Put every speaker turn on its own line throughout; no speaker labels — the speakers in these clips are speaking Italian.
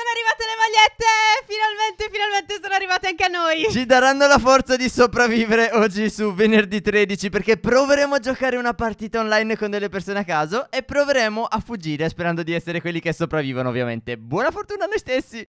Sono arrivate le magliette! Finalmente, finalmente sono arrivate anche a noi! Ci
daranno la forza di sopravvivere oggi su venerdì 13 perché proveremo a giocare una partita online con delle persone a caso e proveremo a fuggire sperando di essere quelli che sopravvivono ovviamente. Buona fortuna a noi stessi!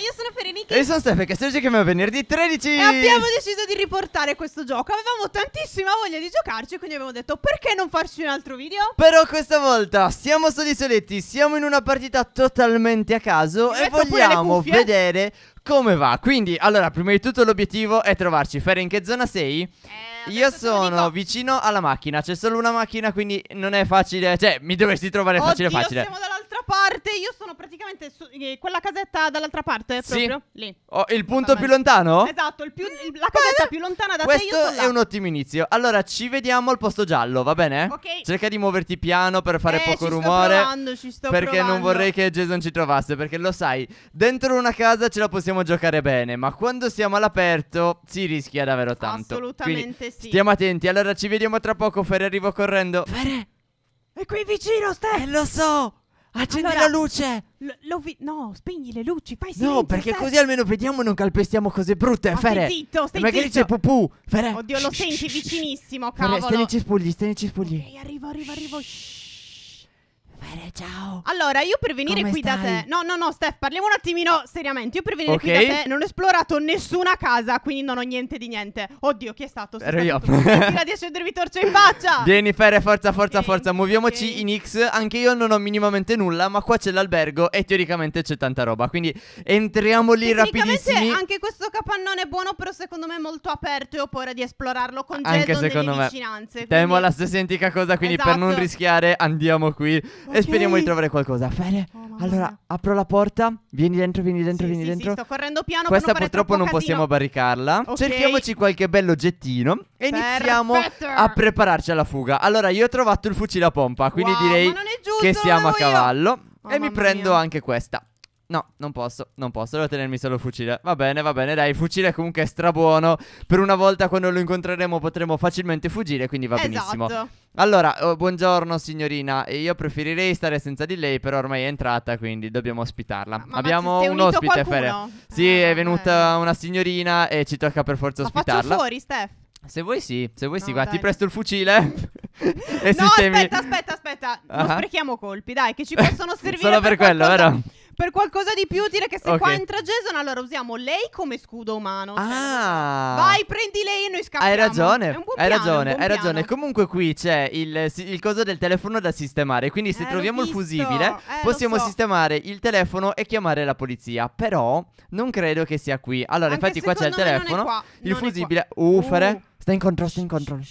io sono Fereniki. E io sono Steph,
che stai è venerdì 13. E abbiamo
deciso di riportare questo gioco. Avevamo tantissima voglia di giocarci, quindi abbiamo detto perché non farci un altro video?
Però questa volta siamo soli soletti, siamo in una partita totalmente a caso Mi e vogliamo vedere come va? Quindi, allora, prima di tutto l'obiettivo è trovarci. Ferri, in che zona sei? Eh, Io sono vicino alla macchina. C'è solo una macchina, quindi non è facile. Cioè, mi dovresti trovare Oddio, facile facile. siamo
dall'altra parte. Io sono praticamente su, eh, quella casetta dall'altra parte, proprio sì. lì.
Oh, il punto più lontano?
Esatto, il più, il, la casetta più lontana da Questo te. Questo è
un ottimo inizio. Allora, ci vediamo al posto giallo, va bene? Ok. Cerca di muoverti piano per fare eh, poco rumore. Provando,
perché provando. non vorrei che
Jason ci trovasse, perché lo sai, dentro una casa ce la possiamo possiamo giocare bene, ma quando siamo all'aperto si rischia davvero tanto. Assolutamente Quindi, sì. Stiamo attenti. Allora ci vediamo tra poco, Ferre, arrivo correndo.
Ferre, È qui vicino, Ste! Eh, lo so! Accendi allora, la luce! Vi- no, spegni le luci, fai silenzio. No, perché così almeno
vediamo non calpestiamo cose brutte, Ma Fere. Stai zitto, stai Magari zitto. c'è Pupù,
Ferre. Oddio, lo senti vicinissimo, cavolo. Fere, stenici
stai stenici spugli.
Ok, arrivo, arrivo, arrivo. Shh piacere, ciao. Allora, io per venire Come qui stai? da te. No, no, no, Steph, parliamo un attimino seriamente. Io per venire Ok. qui da te non ho esplorato nessuna casa, quindi non ho niente di niente. Oddio, chi è stato? Sei Ero stato io. tu. Tira di escendermi torcia in faccia.
Vieni, Jennifer, forza, forza, Ok, forza, muoviamoci ok. in X. Anche io non ho minimamente nulla, ma qua c'è l'albergo e teoricamente c'è tanta roba. Quindi entriamo lì Tecnicamente
anche questo capannone è buono, però secondo me è molto aperto e ho paura di esplorarlo con Anche secondo nelle me. vicinanze. Temo la stessa identica cosa, quindi per non esatto.
rischiare andiamo qui. e e speriamo di trovare qualcosa. Fede, oh, allora apro la porta. Vieni dentro, vieni dentro, sì, vieni sì, dentro. Sì, sto
correndo piano. Questa purtroppo non casino. possiamo
barricarla. Okay. Cerchiamoci qualche bello oggettino
e iniziamo
a prepararci alla fuga. Allora, io ho trovato il fucile a pompa, quindi wow, direi giusto, che siamo a cavallo. Oh, e mi prendo mia. anche questa. No, non posso, non posso, devo tenermi solo il fucile. Va bene, va bene, dai, il fucile comunque è strabuono. Per una volta quando lo incontreremo potremo facilmente fuggire, quindi va esatto. benissimo. Allora, oh, buongiorno signorina, io preferirei stare senza di lei, però ormai è entrata, quindi dobbiamo ospitarla. Ma Abbiamo un ospite, Fere. Sì, eh, è venuta eh. una signorina e ci tocca per forza ospitarla. Ma fuori, Steph? Se vuoi sì, se vuoi no, sì, guarda, ti presto il fucile. e no, sistemi... aspetta,
aspetta, aspetta. Uh -huh. Non ah. sprechiamo colpi, dai, che ci possono servire. Solo per, per quello, qualcosa. vero? per qualcosa di più dire che se Ok. qua entra Jason, allora usiamo lei come scudo umano. Ah. Cioè, Ah. Vai, prendi lei e noi scappiamo. Hai ragione, È
hai ragione, hai ragione. Comunque qui c'è il, il coso del telefono da sistemare, quindi se Eh, troviamo il fusibile Eh, possiamo so. sistemare il telefono e chiamare la polizia, però non credo che sia qui. Allora, Anche infatti qua c'è il telefono, il fusibile, ufere, uh, uh. sta in controllo, sta in controllo.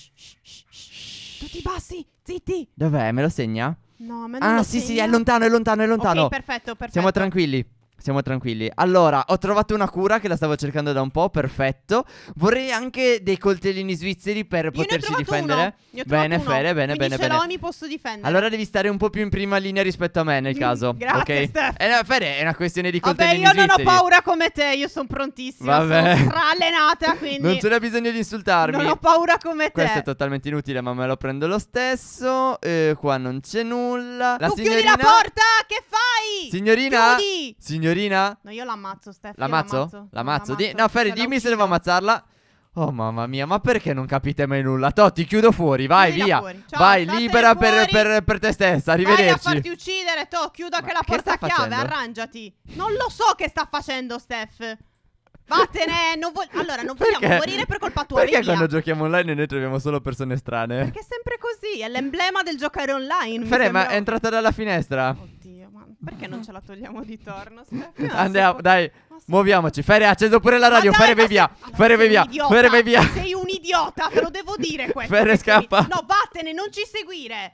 Tutti bassi, zitti.
Dov'è? Me lo segna?
No, a me ah, non Ah, sì, sì, è lontano,
è lontano, è lontano. Ok, perfetto, perfetto. Siamo tranquilli. Siamo tranquilli. Allora, ho trovato una cura che la stavo cercando da un po', perfetto. Vorrei anche dei coltellini svizzeri per Io potersi difendere. Bene, uno. Fede, bene, Quindi bene, ce bene. L'ho, mi
posso difendere. Allora
devi stare un po' più in prima linea rispetto a me nel mm, caso. Grazie, okay? Eh, Fede, è una questione di coltellini Vabbè, io svizzeri. non ho paura
come te, io sono prontissima, Vabbè. sono rallenata, quindi Non c'era
bisogno di insultarmi. Non ho
paura come te. Questo è
totalmente inutile, ma me lo prendo lo
stesso.
Eh, qua non c'è nulla. La tu signorina... chiudi la porta,
che fai? Signorina? Chiudi. Signorina signorina? No, io l'ammazzo, Stefano. L'ammazzo? L'ammazzo? Di... No, Ferri, cioè,
dimmi se devo ammazzarla. Oh mamma mia, ma perché non capite mai nulla? Totti, chiudo fuori, vai Chiudila via. Fuori. Ciao, vai, libera per, per, per, te stessa, arrivederci. Vai a farti
uccidere, To, chiudo anche la porta a chiave, arrangiati. Non lo so che sta facendo, Stef. Vattene, non vo- allora non vogliamo morire per colpa tua. Perché quando
giochiamo online noi troviamo solo persone strane? Perché è
sempre così, è l'emblema del giocare online. Ferre, ma è
entrata dalla finestra. Oddio,
ma perché non ce la togliamo di torno? Steph? Andiamo,
può... dai, muoviamoci. Fere, acceso pure la radio. Dai, Fere, vai via. Allora, Fere, vai via. Fere, vai via. Sei
un idiota, te lo devo dire questo. Fere, scappa. No, vattene, non ci seguire.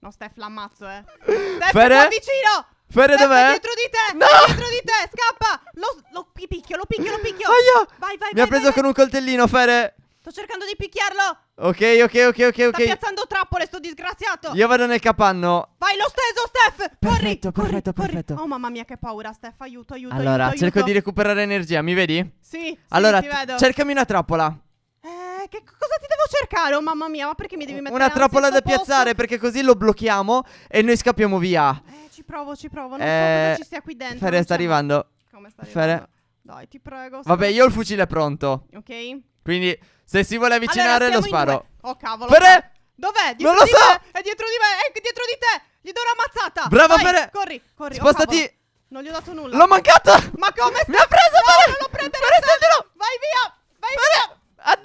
No, Steph, l'ammazzo, eh. Steph, Fere? vicino. Fere dov'è? dietro di te! No! dietro di te! Scappa! Lo, lo picchio, lo picchio, lo picchio! Aia! Vai, vai, Mi vai, ha preso vai, con vai. un coltellino, Fere! Sto cercando di picchiarlo.
Ok, ok, ok, ok. Sta okay. piazzando
trappole, sto disgraziato. Io
vado nel capanno.
Vai, lo steso, Steph. Perfetto, corri, perfetto, corri, perfetto. Corri. Oh, mamma mia, che paura, Steph. Aiuto, aiuto. Allora, aiuto, cerco aiuto. di
recuperare energia. Mi vedi?
Sì. Allora, sì, cercami
una trappola. Eh,
che cosa ti devo cercare? Oh, mamma mia, ma perché mi devi mettere Una trappola da posto? piazzare, perché così lo blocchiamo
e noi scappiamo via.
Eh, ci provo, ci provo. Non eh, so cosa ci sia qui dentro. Fere sta arrivando.
Come sta arrivando? Fere.
Dai, ti prego. Vabbè, io ho il
fucile pronto. Ok. Quindi se si vuole avvicinare allora, lo sparo.
Oh cavolo. Pere! Dov'è? non lo so. È dietro di me, è dietro di te. Gli do una mazzata. Brava Vai, Pere. Corri, corri. Oh, Spostati. Oh, non gli ho dato nulla. L'ho mancata. Ma come? Mi ha preso no, Pere. Non lo prendere. Pere, Vai via. Vai pere. via.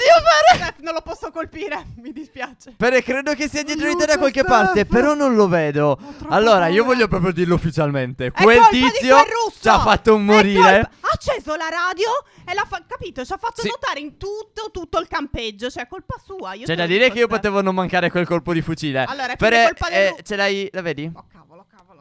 Oddio, Fere! Eh, non lo posso colpire, mi dispiace.
Fere, credo che sia dietro di te da qualche Steph. parte, però non lo vedo. Allora, io voglio proprio dirlo ufficialmente. È quel tizio quel ci ha fatto morire. Ha
acceso la radio e l'ha fa- capito, ci ha fatto sì. notare in tutto, tutto il campeggio. Cioè, colpa sua. C'è da dire che io
potevo non mancare quel colpo di fucile. Allora, è Fere, colpa eh, del... ce l'hai, la vedi? Ok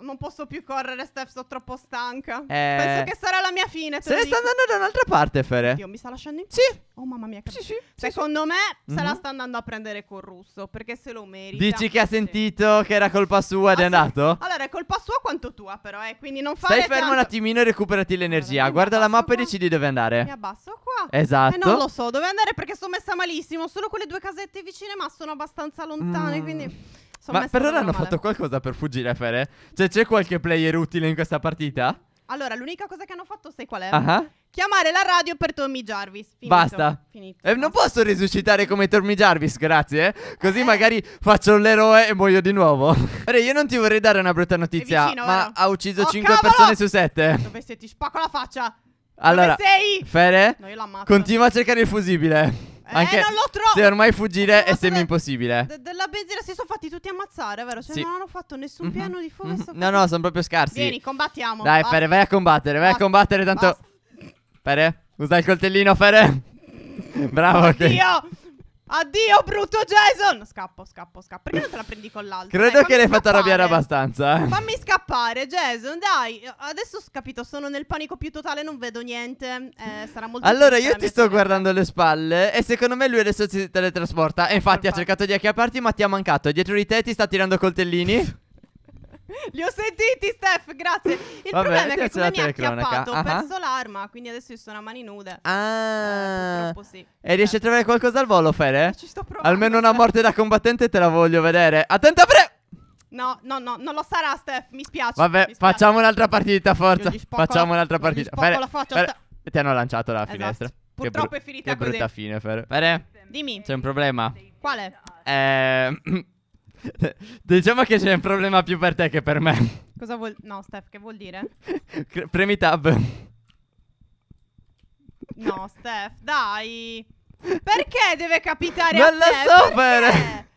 non posso più correre, Steph, sono troppo stanca. Eh... Penso che sarà la mia fine. Se ne sta andando da un'altra parte, Fere. Dio, mi sta lasciando in Sì. Oh, mamma mia. Sì, sì, Secondo sì, me mm se la mhm. sta andando a prendere col russo, perché se lo merita. Dici
che ha sentito che era colpa sua ed ah, è andato?
Allora, è colpa sua quanto tua, però, eh. Quindi non fare Stai fermo tanto... un attimino
e recuperati l'energia. Allora, Guarda la mappa qua. e decidi dove andare. Mi
abbasso qua. Esatto. E eh, non lo so dove andare perché sono messa malissimo. Solo quelle due casette vicine, ma sono abbastanza lontane, mm. quindi... Ma per ora hanno male.
fatto qualcosa per fuggire, Fere? Cioè, c'è qualche player utile in questa partita?
Allora, l'unica cosa che hanno fatto, sai qual è? Uh-huh. Chiamare la radio per Tommy Jarvis. Finito. Basta. Finito.
Eh, non posso resuscitare come Tommy Jarvis, grazie. Eh. Così eh. magari faccio l'eroe e muoio di nuovo. Fere, io non ti vorrei dare una brutta notizia, vicino, ma ora. ha ucciso oh, 5 cavolo! persone su 7. Dove
sei? Ti spacco la faccia. Allora, Dove sei? Fere, no, continua
a cercare il fusibile. Eh, Anche eh, non lo trovo. Se ormai fuggire è semi impossibile.
De- della benzina si sono fatti tutti ammazzare, vero? Cioè, sì. non hanno fatto nessun mm-hmm. piano di fuoco.
Mm-hmm. No, no, sono proprio scarsi. Vieni, combattiamo. Dai, Fere, vai a combattere, vai Basta. a combattere. Tanto. Basta. Fere, usa il coltellino, Fere. Bravo, Oddio. che.
Addio, brutto Jason! Scappo, scappo, scappo. Perché non te la prendi con l'altro? Credo dai, che l'hai fatta arrabbiare
abbastanza. Eh.
Fammi scappare, Jason, dai. Adesso ho capito, sono nel panico più totale, non vedo niente. Eh, sarà molto Allora, io ti
sto guardando alle spalle e secondo me lui adesso si teletrasporta. E infatti Perfetto. ha cercato di acchiapparti, ma ti ha mancato. Dietro di te ti sta tirando coltellini.
Li ho sentiti, Steph, grazie. Il Vabbè, problema è che come mi ha acchiappato, ho perso l'arma, quindi adesso io sono a mani nude. Eh, ah. Eh, sì.
E riesci a trovare qualcosa al volo, Fede? Ci sto provando. Almeno una morte da combattente te la voglio vedere. Attenta, Fede!
No, no, no, non lo sarà, Steph, mi spiace. Vabbè, mi spiace. facciamo un'altra partita, forza. Facciamo un'altra partita. Fede, la faccia, Fede,
ti hanno lanciato la esatto. finestra. Purtroppo che è finita che così. Che brutta fine, Fede. Fede, dimmi. C'è un problema. Quale? Eh... Diciamo che c'è un problema più per te che per me.
Cosa vuol... No, Steph, che vuol dire?
premi tab.
No, Steph, dai. Perché deve capitare non a te? Non la so per...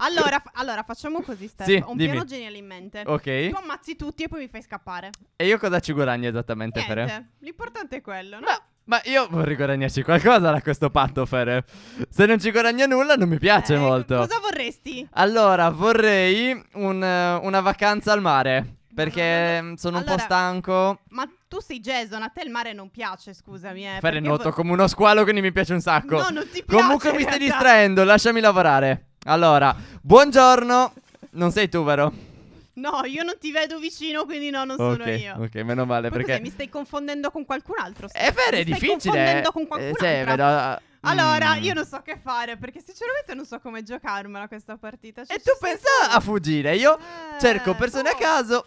Allora, fa- allora, facciamo così, Steph. Sì, Ho un dimmi. piano geniale in mente. Ok. Tu ammazzi tutti e poi mi fai scappare.
E io cosa ci guadagno esattamente, Niente.
Fere? L'importante è quello, no? Beh.
Ma io vorrei guadagnarci qualcosa da questo patto, Fer. Se non ci guadagna nulla non mi piace eh, molto. Cosa
vorresti?
Allora, vorrei un, una vacanza al mare. Perché mm, sono allora, un po' stanco.
Ma tu sei Jason, a te il mare non piace, scusami. Eh, Fare nuoto vo- come
uno squalo, quindi mi piace un sacco. No, non ti piace. Comunque mi stai distraendo, lasciami lavorare. Allora, buongiorno. Non sei tu, vero?
No, io non ti vedo vicino, quindi no, non okay, sono io. Ok,
meno male Poi perché... mi
stai confondendo con qualcun altro. Eh, è vero, è difficile. Mi stai confondendo con eh, qualcun eh, altro.
Ah, allora, mm. io
non so che fare perché sinceramente non so come giocarmela questa partita. Cioè, e tu pensa stato... a
fuggire, io eh, cerco persone oh. a caso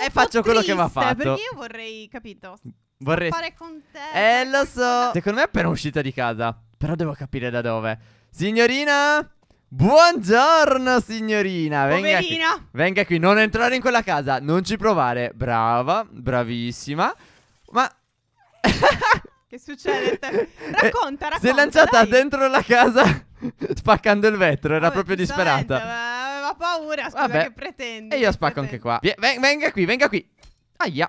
eh, e faccio quello che va fatto. Perché io vorrei, capito? Vorrei fare con te. Eh, lo so. Secondo me è appena
uscita di casa, però devo capire da dove. Signorina? Buongiorno signorina, venga qui. venga qui, non entrare in quella casa, non ci provare. Brava, bravissima. Ma...
che succede? Racconta, eh, racconta. Si è lanciata
dai. dentro la casa spaccando il vetro, era Vabbè, proprio disperata.
Aveva paura, scusa Vabbè. che pretende.
E io spacco pretende. anche qua. Venga qui, venga qui. Aia.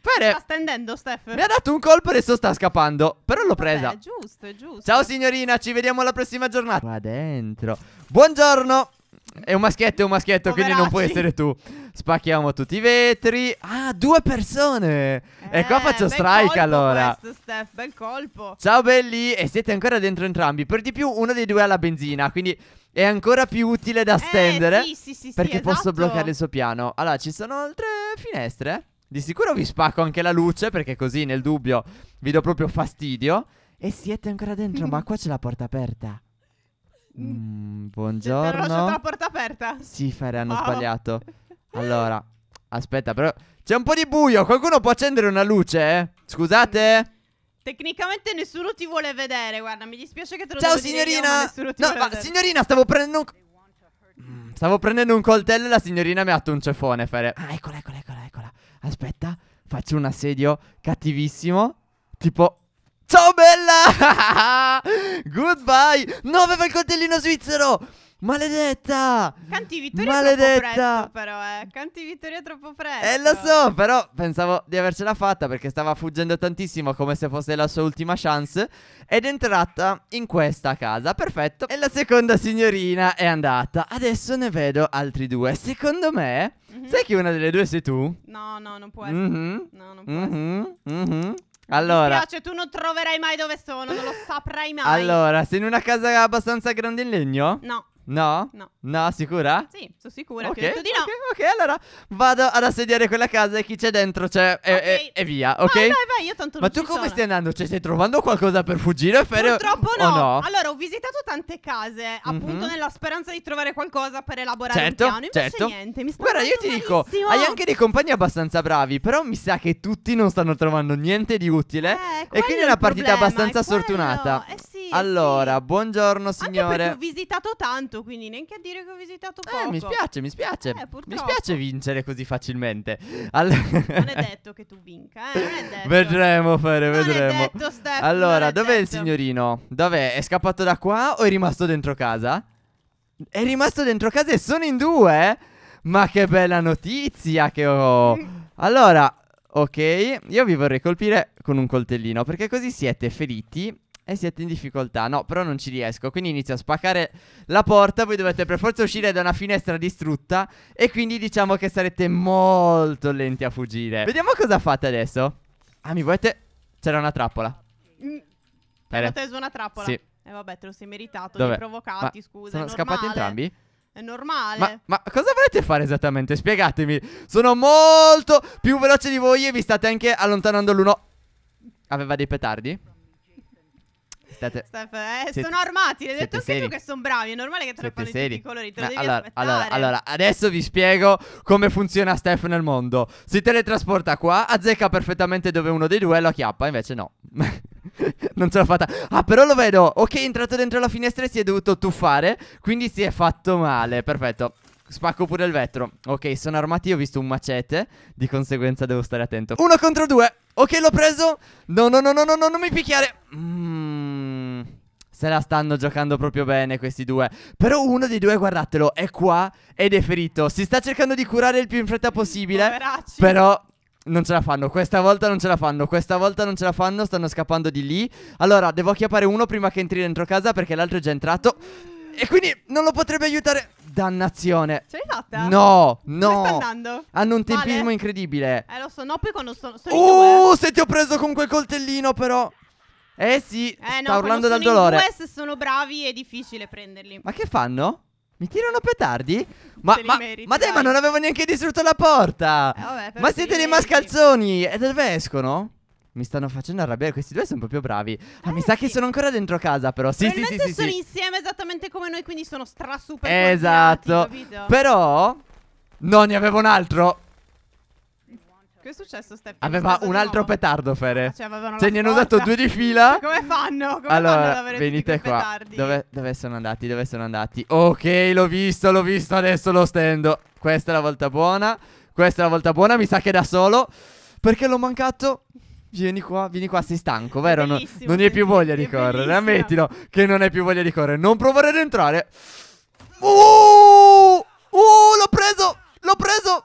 Bene. Sta stendendo, Steph. Mi ha dato un colpo e adesso sta scappando. Però l'ho presa. Vabbè, è giusto, è giusto. Ciao signorina, ci vediamo alla prossima giornata. Qua dentro. Buongiorno. È un maschietto, è un maschietto, Poveracci. quindi non puoi essere tu. Spacchiamo tutti i vetri. Ah, due persone. Eh, e qua eh, faccio strike allora. Questo, Steph, bel colpo. Ciao belli. E siete ancora dentro entrambi. Per di più, uno dei due ha la benzina. Quindi è ancora più utile da eh, stendere. Eh, sì, sì, sì, perché esatto. posso bloccare il suo piano. Allora, ci sono altre finestre. Di sicuro vi spacco anche la luce perché così nel dubbio vi do proprio fastidio. E siete ancora dentro, ma qua c'è la porta aperta. Mm, mm buongiorno. C'è la porta aperta. Sì, Fare, hanno wow. sbagliato. Allora, aspetta, però c'è un po' di buio. Qualcuno può accendere una luce? Eh? Scusate.
Tecnicamente nessuno ti vuole vedere, guarda, mi dispiace che te lo Ciao signorina. Io, no, ma vedere. signorina,
stavo prendendo un mm, Stavo prendendo un coltello e la signorina mi ha dato un cefone, Fare. Ah, eccola, eccola, eccola, eccola aspetta, faccio un assedio cattivissimo. Tipo, ciao bella! Goodbye! 9 per il coltellino svizzero! Maledetta! Canti Vittoria Maledetta! troppo presto
però, eh. Canti Vittoria troppo presto.
Eh, lo so, però pensavo di avercela fatta perché stava fuggendo tantissimo come se fosse la sua ultima chance ed è entrata in questa casa. Perfetto. E la seconda signorina è andata. Adesso ne vedo altri due. Secondo me, mm-hmm. sai che una delle due sei tu?
No, no, non può essere. Mm-hmm.
No, non può mm-hmm. essere. mm allora, mi
piace, tu non troverai mai dove sono, non lo saprai mai. Allora, sei in
una casa abbastanza grande in legno? No. No? No. No, sicura?
Sì, sono sicura. Ok, detto di no. Okay, ok,
allora vado ad assediare quella casa e chi c'è dentro c'è e, okay. e, e via, ok? Vai, vai, vai, io tanto Ma tu come sono. stai andando? Cioè, stai trovando qualcosa per fuggire? Per... Purtroppo no. no.
Allora, ho visitato tante case, mhm. appunto mm-hmm. nella speranza di trovare qualcosa per elaborare certo, un piano. Invece certo. niente, mi sta Guarda, io ti
malissimo. dico, hai anche dei compagni abbastanza bravi, però mi sa che tutti non stanno trovando niente di utile eh, e quindi è una partita problema, abbastanza quello. sortunata. Esatto. Allora, buongiorno signore. Anche ho
visitato tanto, quindi neanche a dire che ho visitato poco. Eh, mi spiace, mi spiace. Eh, mi spiace
vincere così facilmente. All... non è detto che tu vinca, eh, non è detto. Vedremo, Fere, non vedremo. È detto, Steph, allora, è dov'è detto. il signorino? Dov'è? È scappato da qua o è rimasto dentro casa? È rimasto dentro casa e sono in due, Ma che bella notizia che ho. Allora, ok, io vi vorrei colpire con un coltellino perché così siete feriti e siete in difficoltà. No, però non ci riesco. Quindi inizio a spaccare la porta. Voi dovete per forza uscire da una finestra distrutta. E quindi diciamo che sarete molto lenti a fuggire. Vediamo cosa fate adesso. Ah, mi volete... C'era una trappola.
Mm. Hai teso una trappola? Sì. E eh, vabbè, te lo sei meritato. Dove? Li provocati, ma scusa. Sono scappati entrambi? È normale. Ma, ma, cosa volete
fare esattamente? Spiegatemi. Sono molto più veloce di voi e vi state anche allontanando l'uno. Aveva dei petardi? State... Steph,
eh, siete, sono armati, l'hai detto anche tu che sono bravi, è normale che trappano tutti i colori, te lo devi allora, allora, allora, adesso
vi spiego come funziona Steph nel mondo. Si teletrasporta qua, azzecca perfettamente dove uno dei due lo acchiappa, invece no. non ce l'ho fatta. Ah, però lo vedo. Ok, è entrato dentro la finestra e si è dovuto tuffare, quindi si è fatto male. Perfetto. Spacco pure il vetro. Ok, sono armati, ho visto un macete, di conseguenza devo stare attento. Uno contro due. Ok, l'ho preso. No, no, no, no, no, no, non mi picchiare. Mmm. se la stanno giocando proprio bene questi due. Però uno dei due, guardatelo, è qua ed è ferito. Si sta cercando di curare il più in fretta possibile. Poveracci. Però non ce la fanno, questa volta non ce la fanno, questa volta non ce la fanno, stanno scappando di lì. Allora, devo acchiappare uno prima che entri dentro casa perché l'altro è già entrato. E quindi non lo potrebbe aiutare. Dannazione.
Ce l'hai fatta?
No, no. Come sta andando? Hanno un tempismo vale. incredibile. Eh, lo so, no, poi quando sono. sono oh, se ti ho preso con quel coltellino, però. Eh sì, eh, sta no, urlando dal dolore. Eh, se
sono bravi è difficile prenderli. Ma che
fanno? Mi tirano petardi? Ma, ma, meriti, ma dai, dai, ma non avevo neanche distrutto la porta. Eh, vabbè, ma siete dei mascalzoni. E dove escono? Mi stanno facendo arrabbiare, questi due sono proprio bravi. Ah, eh, mi sa sì. che sono ancora dentro casa, però. Sì, sì, sì, sì. sono sì.
insieme esattamente come noi, quindi sono stra super Esatto. Però
no, ne avevo un altro.
Che è successo, Steph? Aveva un
altro petardo, Fere. Cioè, ne hanno usato due di fila.
Come fanno? Come allora, fanno venite
qua. Dove, dove, sono andati? Dove sono andati? Ok, l'ho visto, l'ho visto. Adesso lo stendo. Questa è la volta buona. Questa è la volta buona. Mi sa che da solo. Perché l'ho mancato? Vieni qua, vieni qua, sei stanco, vero? Non, non hai più voglia di correre. Ammettilo che non hai più voglia di correre. Non provare ad entrare. Oh, oh l'ho preso!
L'ho preso!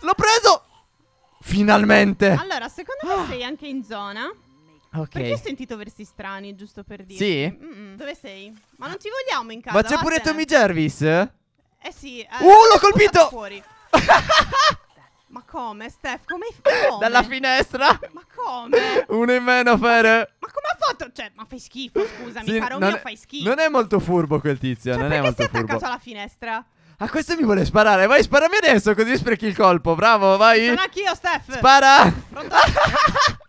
L'ho preso!
Finalmente! Allora,
secondo me ah. sei anche in zona. Ok. Perché ho sentito versi strani, giusto per dire. Sì? Mm -mm. Dove sei? Ma non ci vogliamo in casa. Ma c'è pure Tommy
Jervis? Eh
sì. Eh, oh, l'ho colpito! Ma come, Steph? Come hai fatto? Dalla finestra? Ma come?
Uno in meno, Fere. Ma
come ha fatto? Cioè, ma fai schifo, scusami, sì, caro mio, è, fai schifo.
Non è molto furbo quel tizio, cioè, non è molto furbo. Perché si è attaccato
alla finestra?
Ah, questo mi vuole sparare. Vai, sparami adesso, così sprechi il colpo. Bravo, vai. Sono anch'io, Steph. Spara. Pronto?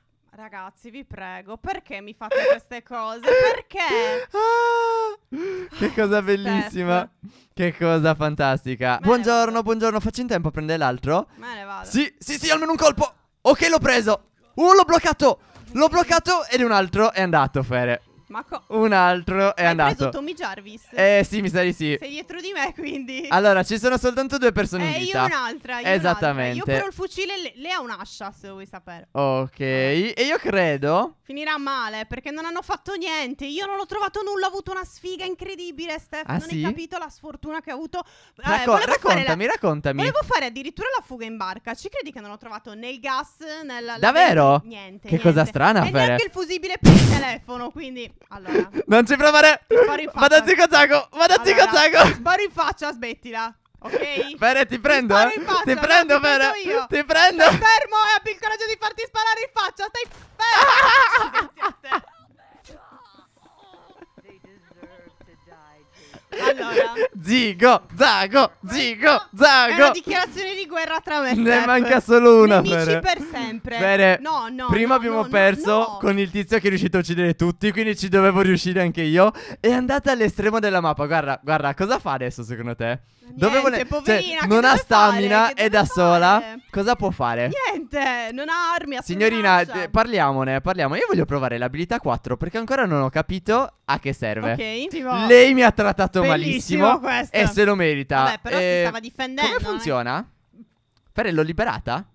Ragazzi, vi prego, perché mi fate queste cose? Perché? Ah! che cosa bellissima.
Che cosa fantastica. Me buongiorno, buongiorno. Faccio in tempo a prendere l'altro? Me ne vado. Sì, sì, sì, almeno un colpo. Ok, l'ho preso. Uh, l'ho bloccato. L'ho bloccato ed un altro è andato, Fere. Co- un altro è Hai andato. Hai Tommy Jarvis? Eh sì, mi sa di sì. Sei
dietro di me, quindi. Allora, ci sono soltanto due persone eh, in vita. E io un'altra. Io Esattamente. Un'altra. Io però il fucile, le, le ha un'ascia, se vuoi sapere.
Ok, e io credo...
Finirà male, perché non hanno fatto niente. Io non ho trovato nulla, ho avuto una sfiga incredibile, Stefano. Ah, non sì? hai capito la sfortuna che ho avuto. Eh, Racco- eh, raccontami, la... raccontami. Volevo fare addirittura la fuga in barca. Ci credi che non ho trovato né il gas, né la... Davvero? La... Niente. Che niente. cosa strana, E neanche il fusibile per il telefono, quindi... Allora.
Non ci provare.
Vado a zico zago. Vado a allora, zico zago. Sbaro in faccia, smettila.
Ok? Bene, ti prendo. Ti, eh? faccia, ti prendo, Bene. Ti prendo. Stai fermo
e eh, abbi il coraggio di farti sparare in faccia. Stai fermo.
Zigo, Zago, Zigo, Zago. È una
dichiarazione di guerra tra me. Ne manca solo una. Nemici Fere. per sempre.
Fere. No, no. Prima no, abbiamo no, perso no, con il tizio che è riuscito a uccidere tutti. Quindi ci dovevo riuscire anche io. È andata all'estremo della mappa. Guarda, guarda, cosa fa adesso secondo te? Niente, dove vuole... Cioè, poverina, cioè, non ha stamina, è da fare? sola. Cosa può fare?
Niente, non ha armi. Signorina,
eh, parliamone, parliamo. Io voglio provare l'abilità 4 perché ancora non ho capito a che serve.
Ok, Lei mi ha
trattato Bellissimo malissimo. Questo questo. E se lo merita. Vabbè, però eh, si stava
difendendo. Come
funziona? Eh? Ferello liberata?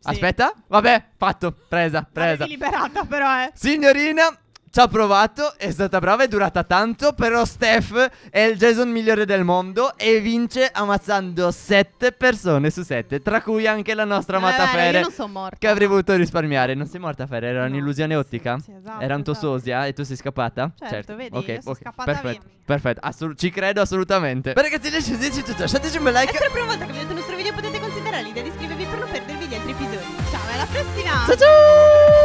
Sì. Aspetta, vabbè, fatto, presa, presa. Vabbè,
liberata però, eh.
Signorina, ci ha provato, è stata brava, è durata tanto, però Steph è il Jason migliore del mondo e vince ammazzando 7 persone su 7, tra cui anche la nostra eh, amata eh, Io non sono morta. Che avrei voluto risparmiare. Non sei morta Fere, era no, un'illusione ottica. Sì, esatto, era un tuo esatto. sosia e tu sei scappata? Certo, certo. vedi, okay, okay. scappata Perfetto, via. perfetto. Assu ci credo assolutamente. Beh ragazzi, lasciateci lasciate tutto, lasciateci un bel like. E se è la prima volta che vedete il
nostro video potete considerare l'idea di iscrivervi per non perdervi gli altri episodi. Ciao, alla prossima! Ciao ciao!